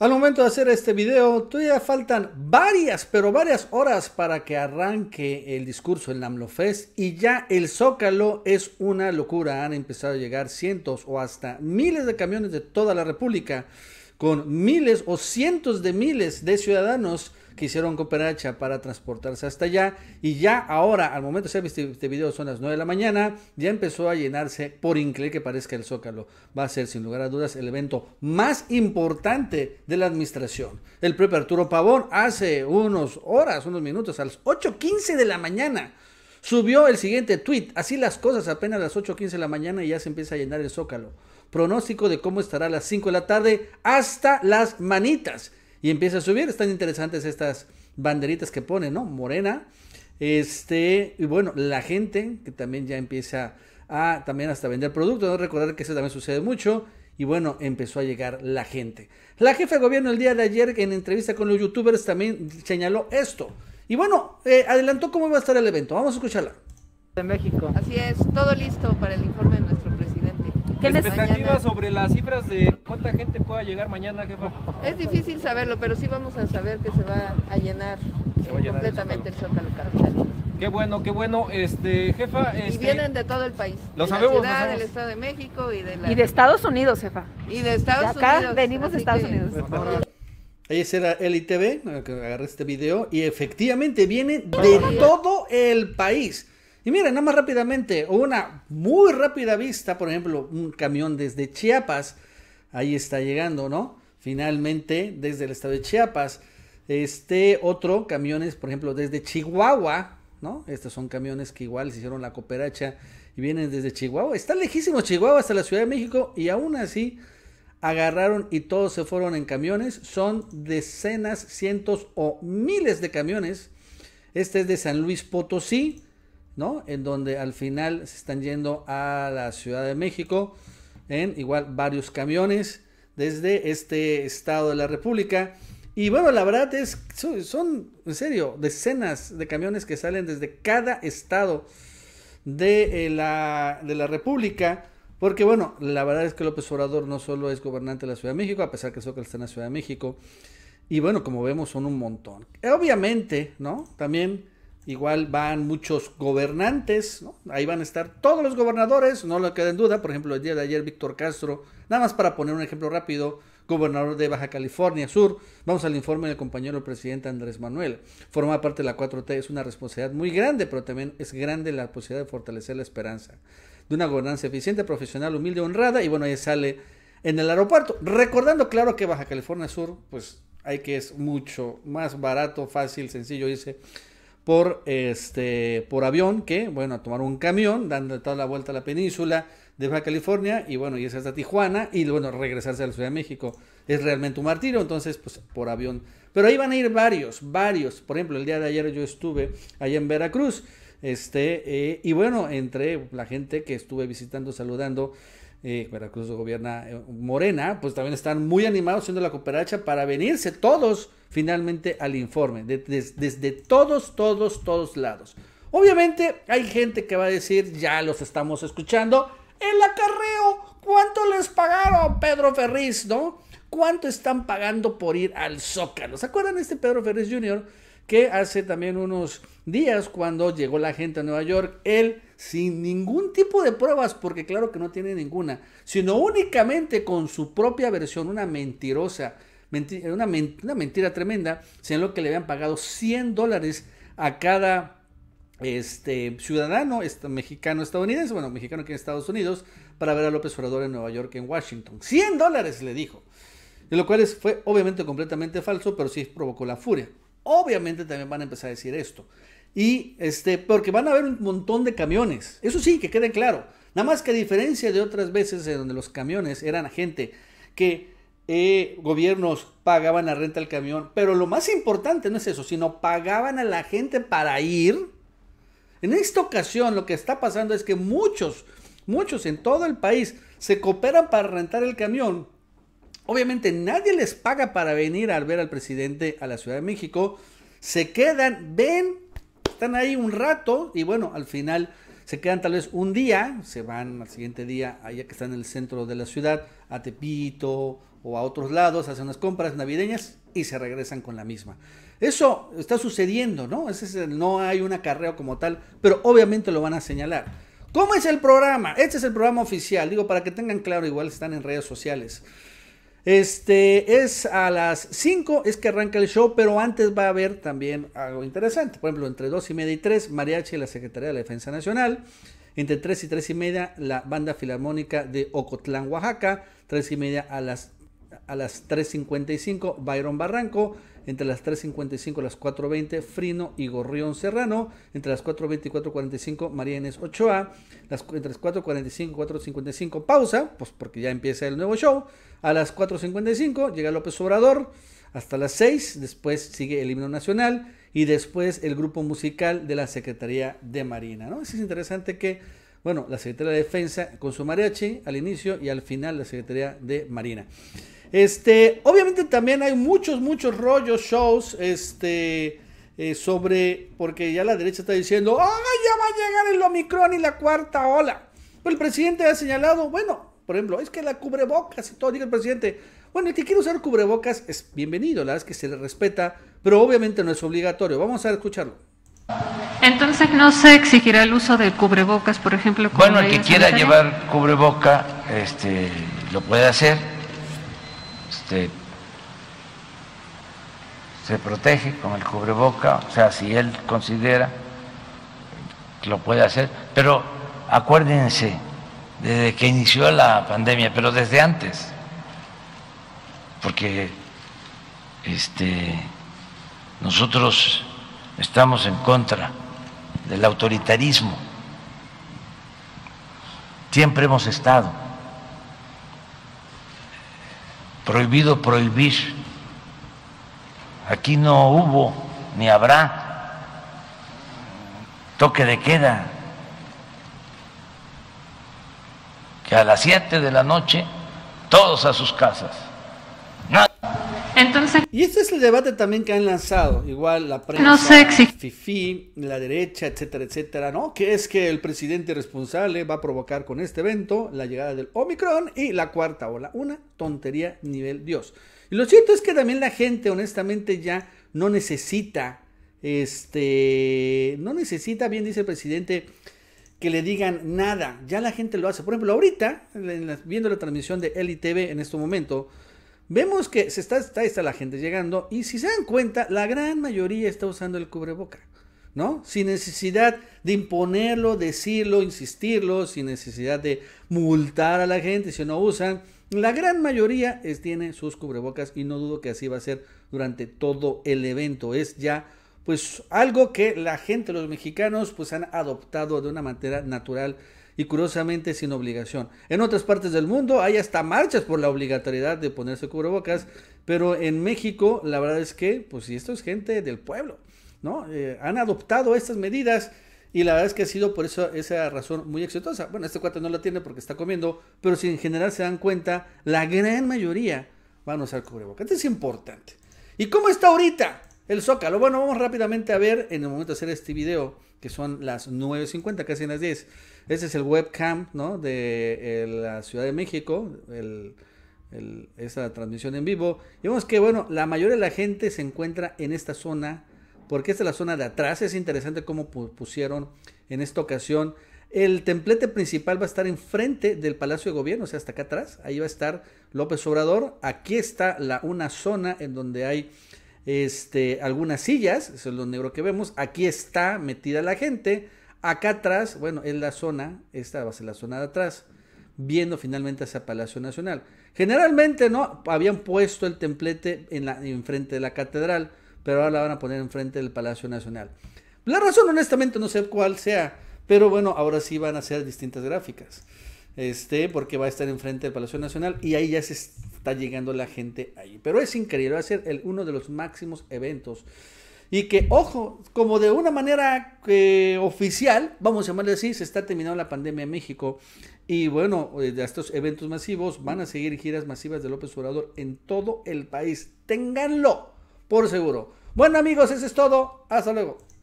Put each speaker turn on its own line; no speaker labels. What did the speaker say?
Al momento de hacer este video, todavía faltan varias, pero varias horas para que arranque el discurso en la y ya el Zócalo es una locura. Han empezado a llegar cientos o hasta miles de camiones de toda la República con miles o cientos de miles de ciudadanos que hicieron cooperacha para transportarse hasta allá. Y ya ahora, al momento de hacer este, este video, son las 9 de la mañana, ya empezó a llenarse, por increíble que parezca el Zócalo, va a ser sin lugar a dudas el evento más importante de la administración. El propio Arturo Pavón hace unos horas, unos minutos, a las 8.15 de la mañana, subió el siguiente tweet. Así las cosas, apenas a las 8.15 de la mañana y ya se empieza a llenar el Zócalo pronóstico de cómo estará a las 5 de la tarde hasta las manitas. Y empieza a subir. Están interesantes estas banderitas que pone, ¿no? Morena. Este, y bueno, la gente que también ya empieza a también hasta vender productos. Recordar que eso también sucede mucho. Y bueno, empezó a llegar la gente. La jefa de gobierno el día de ayer en entrevista con los youtubers también señaló esto. Y bueno, eh, adelantó cómo va a estar el evento. Vamos a escucharla. De México. Así es,
todo listo para el informe de ¿Qué les... expectativas sobre las
cifras de cuánta gente pueda llegar mañana, jefa?
Es difícil saberlo, pero sí vamos a saber que se va a llenar,
completamente
el Zócalo, capital.
Qué bueno, qué bueno, este, jefa. y este, vienen
de todo el país. Lo sabemos. ciudad, del Estado de México y de la... Y de Estados Unidos, jefa. Y de Estados de acá venimos de Estados que... Unidos.
Ese pues era que agarré este video, y efectivamente vienen de todo el país. Y miren, nada más rápidamente, una muy rápida vista, por ejemplo, un camión desde Chiapas, ahí está llegando, ¿no? Finalmente, desde el estado de Chiapas. Este otro, camiones, por ejemplo, desde Chihuahua, ¿no? Estos son camiones que igual se hicieron la cooperacha y vienen desde Chihuahua. Está lejísimo Chihuahua hasta la Ciudad de México y aún así agarraron y todos se fueron en camiones. Son decenas, cientos o miles de camiones. Este es de San Luis Potosí. ¿no? En donde al final se están yendo a la Ciudad de México en igual varios camiones desde este estado de la República. Y bueno, la verdad es, son, en serio, decenas de camiones que salen desde cada estado de, eh, la, de la República. Porque bueno, la verdad es que López Obrador no solo es gobernante de la Ciudad de México, a pesar que solo está en la Ciudad de México. Y bueno, como vemos, son un montón. Obviamente, ¿no? También Igual van muchos gobernantes, ahí van a estar todos los gobernadores, no lo queda en duda. Por ejemplo, el día de ayer Víctor Castro, nada más para poner un ejemplo rápido, gobernador de Baja California Sur. Vamos al informe del compañero presidente Andrés Manuel. forma parte de la 4T es una responsabilidad muy grande, pero también es grande la posibilidad de fortalecer la esperanza de una gobernanza eficiente, profesional, humilde, honrada. Y bueno, ahí sale en el aeropuerto. Recordando, claro, que Baja California Sur, pues hay que es mucho más barato, fácil, sencillo dice por, este, por avión, que, bueno, a tomar un camión, dando toda la vuelta a la península de Baja California, y bueno, y es hasta Tijuana, y bueno, regresarse a la Ciudad de México es realmente un martirio, entonces, pues, por avión. Pero ahí van a ir varios, varios. Por ejemplo, el día de ayer yo estuve allá en Veracruz, este, eh, y bueno, entre la gente que estuve visitando, saludando, eh, Veracruz gobierna eh, Morena, pues también están muy animados siendo la cooperacha para venirse todos finalmente al informe, desde todos, todos, todos lados. Obviamente hay gente que va a decir, ya los estamos escuchando, el acarreo, ¿cuánto les pagaron Pedro Ferriz, no? ¿Cuánto están pagando por ir al Zócalo? ¿Se acuerdan de este Pedro Ferriz Jr.? que hace también unos días cuando llegó la gente a Nueva York, él sin ningún tipo de pruebas, porque claro que no tiene ninguna, sino únicamente con su propia versión, una mentirosa, una, mentira tremenda, lo que le habían pagado 100 dólares a cada este, ciudadano este, mexicano estadounidense, bueno, mexicano aquí en Estados Unidos, para ver a López Obrador en Nueva York, en Washington. 100 dólares le dijo. lo cual es, fue obviamente completamente falso, pero sí provocó la furia. Obviamente también van a empezar a decir esto. Y este, porque van a haber un montón de camiones. Eso sí, que quede claro. Nada más que a diferencia de otras veces en donde los camiones eran gente que eh, gobiernos pagaban la renta al camión, pero lo más importante no es eso, sino pagaban a la gente para ir. En esta ocasión lo que está pasando es que muchos, muchos en todo el país se cooperan para rentar el camión. Obviamente nadie les paga para venir a ver al presidente a la Ciudad de México. Se quedan, ven están ahí un rato y bueno, al final se quedan tal vez un día, se van al siguiente día, allá que están en el centro de la ciudad, a Tepito o a otros lados, hacen unas compras navideñas y se regresan con la misma. Eso está sucediendo, ¿no? no hay un acarreo como tal, pero obviamente lo van a señalar. ¿Cómo es el programa? Este es el programa oficial, digo, para que tengan claro, igual están en redes sociales. Este es a las 5 es que arranca el show, pero antes va a haber también algo interesante. Por ejemplo, entre 2 y media y 3, Mariachi y la Secretaría de la Defensa Nacional. Entre 3 y 3 y media, la Banda Filarmónica de Ocotlán, Oaxaca. 3 y media a las a las 3.55 Byron Barranco, entre las 3.55 y las 4.20 Frino y Gorrión Serrano, entre las 4.20 y 4.45 María Inés Ochoa, las, entre las 4.45 y 4.55 pausa, pues porque ya empieza el nuevo show, a las 4.55 llega López Obrador, hasta las 6, después sigue el himno nacional y después el grupo musical de la Secretaría de Marina. ¿no? es interesante que, bueno, la Secretaría de Defensa con su mariachi al inicio y al final la Secretaría de Marina. Este, obviamente también hay muchos, muchos rollos, shows, este, eh, sobre, porque ya la derecha está diciendo, ¡ay, ah, ya va a llegar el Omicron y la cuarta ola! El presidente ha señalado, bueno, por ejemplo, es que la cubrebocas y todo, diga el presidente, bueno, el que quiere usar cubrebocas es bienvenido, la verdad es que se le respeta, pero obviamente no es obligatorio. Vamos a escucharlo. Entonces no se exigirá el uso del cubrebocas, por ejemplo. Bueno, el que quiera llevar
cubreboca, este, lo puede hacer este, se protege con el cubreboca, o sea, si él considera, que lo puede hacer. Pero acuérdense, desde que inició la pandemia, pero desde antes, porque este, nosotros estamos en contra del autoritarismo, siempre hemos estado prohibido prohibir. Aquí no hubo ni habrá toque de queda. Que a las 7 de la noche todos a sus casas.
Entonces, y este es el debate también que han lanzado, igual la prensa, no FIFI, la derecha, etcétera, etcétera, ¿no? Que es que el presidente responsable va a provocar con este evento la llegada del Omicron y la cuarta ola, una tontería nivel Dios. Y lo cierto es que también la gente honestamente ya no necesita, este, no necesita, bien dice el presidente, que le digan nada, ya la gente lo hace. Por ejemplo, ahorita, viendo la transmisión de LITV en este momento, Vemos que se está, está, está la gente llegando y si se dan cuenta, la gran mayoría está usando el cubreboca, ¿no? Sin necesidad de imponerlo, decirlo, insistirlo, sin necesidad de multar a la gente si no usan. La gran mayoría es, tiene sus cubrebocas y no dudo que así va a ser durante todo el evento. Es ya pues algo que la gente, los mexicanos, pues han adoptado de una manera natural y curiosamente sin obligación. En otras partes del mundo hay hasta marchas por la obligatoriedad de ponerse cubrebocas, pero en México la verdad es que, pues si esto es gente del pueblo, ¿no? Eh, han adoptado estas medidas y la verdad es que ha sido por eso esa razón muy exitosa. Bueno, este cuate no la tiene porque está comiendo, pero si en general se dan cuenta, la gran mayoría van a usar cubrebocas. es importante. ¿Y cómo está ahorita el Zócalo? Bueno, vamos rápidamente a ver en el momento de hacer este video que son las 9.50, casi en las 10. ese es el webcam, ¿no? De eh, la Ciudad de México, el, esa transmisión en vivo. Y vemos que, bueno, la mayoría de la gente se encuentra en esta zona, porque esta es la zona de atrás. Es interesante cómo pusieron en esta ocasión. El templete principal va a estar enfrente del Palacio de Gobierno, o sea, hasta acá atrás. Ahí va a estar López Obrador. Aquí está la, una zona en donde hay este, algunas sillas, eso es lo negro que vemos, aquí está metida la gente, acá atrás, bueno, es la zona, esta va a ser la zona de atrás, viendo finalmente hacia Palacio Nacional. Generalmente, ¿no? Habían puesto el templete en la, enfrente de la catedral, pero ahora la van a poner enfrente del Palacio Nacional. La razón, honestamente, no sé cuál sea, pero bueno, ahora sí van a ser distintas gráficas. Este, porque va a estar enfrente del Palacio Nacional y ahí ya se está llegando la gente ahí. Pero es increíble, va a ser uno de los máximos eventos. Y que, ojo, como de una manera eh, oficial, vamos a llamarle así, se está terminando la pandemia en México. Y bueno, eh, de estos eventos masivos van a seguir giras masivas de López Obrador en todo el país. Ténganlo por seguro. Bueno amigos, eso es todo. Hasta luego.